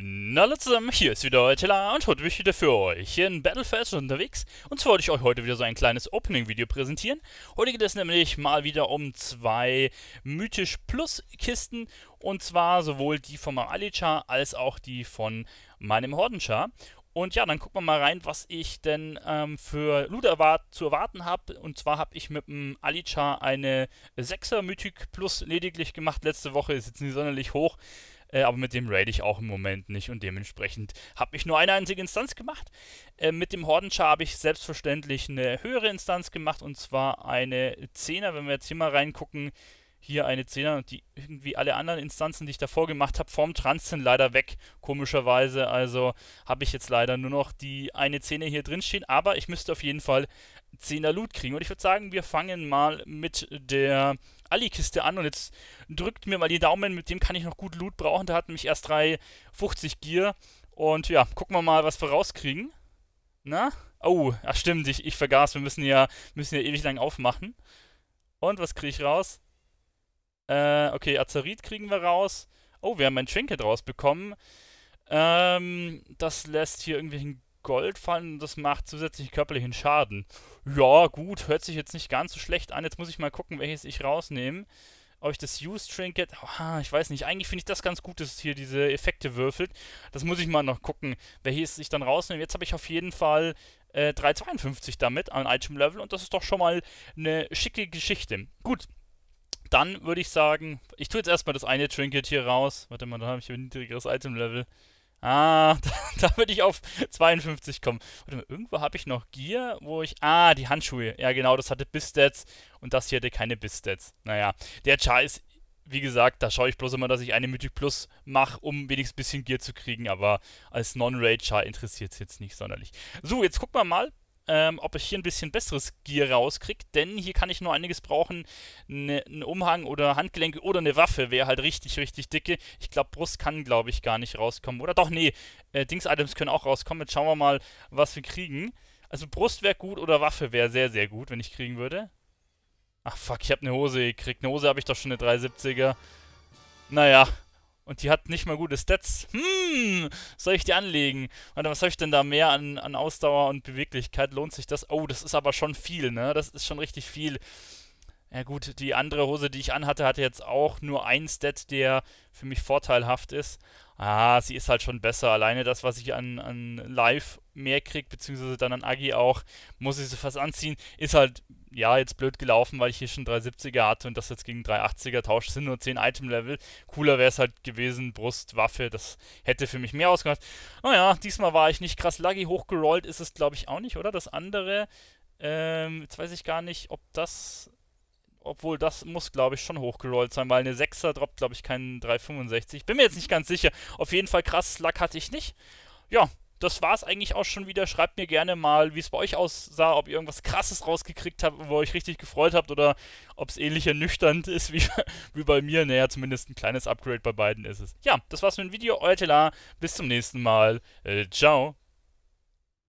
Na Hallo zusammen, hier ist wieder euer Tela und heute bin ich wieder für euch in Battlefest unterwegs. Und zwar wollte ich euch heute wieder so ein kleines Opening-Video präsentieren. Heute geht es nämlich mal wieder um zwei Mythisch Plus-Kisten. Und zwar sowohl die von meinem Alichar als auch die von meinem Hordenschar. Und ja, dann gucken wir mal rein, was ich denn ähm, für Loot zu erwarten habe. Und zwar habe ich mit dem Alichar eine 6er Mythic Plus lediglich gemacht. Letzte Woche ist jetzt nicht sonderlich hoch äh, aber mit dem raid ich auch im Moment nicht und dementsprechend habe ich nur eine einzige Instanz gemacht. Äh, mit dem Hordenschar habe ich selbstverständlich eine höhere Instanz gemacht und zwar eine 10er, wenn wir jetzt hier mal reingucken, hier eine 10er und die irgendwie alle anderen Instanzen, die ich davor gemacht habe, vorm Trans sind leider weg, komischerweise. Also habe ich jetzt leider nur noch die eine 10er hier drin stehen, aber ich müsste auf jeden Fall 10er Loot kriegen. Und ich würde sagen, wir fangen mal mit der Ali-Kiste an und jetzt drückt mir mal die Daumen, mit dem kann ich noch gut Loot brauchen. Da hat nämlich erst 350 Gear und ja, gucken wir mal, was wir rauskriegen. Na? Oh, ach stimmt, ich, ich vergaß, wir müssen ja, müssen ja ewig lang aufmachen. Und was kriege ich raus? Äh, okay, Azerit kriegen wir raus. Oh, wir haben ein Trinket rausbekommen. Ähm, das lässt hier irgendwelchen Gold fallen und das macht zusätzlich körperlichen Schaden. Ja, gut, hört sich jetzt nicht ganz so schlecht an. Jetzt muss ich mal gucken, welches ich rausnehme. Ob ich das Use Trinket. Oh, ich weiß nicht. Eigentlich finde ich das ganz gut, dass es hier diese Effekte würfelt. Das muss ich mal noch gucken, welches ich dann rausnehme. Jetzt habe ich auf jeden Fall äh, 3,52 damit an Item Level und das ist doch schon mal eine schicke Geschichte. Gut, dann würde ich sagen, ich tue jetzt erstmal das eine Trinket hier raus. Warte mal, dann habe ich ein niedrigeres Item-Level. Ah, da, da würde ich auf 52 kommen. Warte mal, irgendwo habe ich noch Gear, wo ich... Ah, die Handschuhe. Ja, genau, das hatte Bistats und das hier hatte keine Bistats. Naja, der Char ist, wie gesagt, da schaue ich bloß immer, dass ich eine Mythic Plus mache, um wenigstens ein bisschen Gear zu kriegen, aber als Non-Raid-Char interessiert es jetzt nicht sonderlich. So, jetzt gucken wir mal, ähm, ob ich hier ein bisschen besseres Gear rauskriege, denn hier kann ich nur einiges brauchen. Ne, Umhang oder Handgelenke oder eine Waffe wäre halt richtig, richtig dicke. Ich glaube, Brust kann, glaube ich, gar nicht rauskommen. Oder doch, nee, äh, Dings-Items können auch rauskommen. Jetzt schauen wir mal, was wir kriegen. Also Brust wäre gut oder Waffe wäre sehr, sehr gut, wenn ich kriegen würde. Ach fuck, ich habe eine Hose gekriegt. Eine Hose habe ich doch schon eine 370er. Naja, und die hat nicht mal gute Stats. Hm, soll ich die anlegen? Warte, was habe ich denn da mehr an, an Ausdauer und Beweglichkeit? Lohnt sich das? Oh, das ist aber schon viel, ne? Das ist schon richtig viel. Ja gut, die andere Hose, die ich anhatte, hatte jetzt auch nur ein Stat, der für mich vorteilhaft ist ah, sie ist halt schon besser. Alleine das, was ich an, an Live mehr kriege, beziehungsweise dann an Agi auch, muss ich sie fast anziehen, ist halt, ja, jetzt blöd gelaufen, weil ich hier schon 370er hatte und das jetzt gegen 380er tauscht. sind nur 10 Item-Level. Cooler wäre es halt gewesen, Brust, Waffe, das hätte für mich mehr ausgemacht. Naja, oh diesmal war ich nicht krass laggy. Hochgerollt ist es, glaube ich, auch nicht, oder? Das andere, ähm, jetzt weiß ich gar nicht, ob das obwohl, das muss, glaube ich, schon hochgerollt sein, weil eine 6er droppt, glaube ich, keinen 365. Bin mir jetzt nicht ganz sicher. Auf jeden Fall krasses Lack hatte ich nicht. Ja, das war es eigentlich auch schon wieder. Schreibt mir gerne mal, wie es bei euch aussah, ob ihr irgendwas Krasses rausgekriegt habt, wo ihr euch richtig gefreut habt oder ob es ähnlich ernüchternd ist wie, wie bei mir. Naja, zumindest ein kleines Upgrade bei beiden ist es. Ja, das war's mit dem Video. Euer Tela. Bis zum nächsten Mal. Äh, ciao.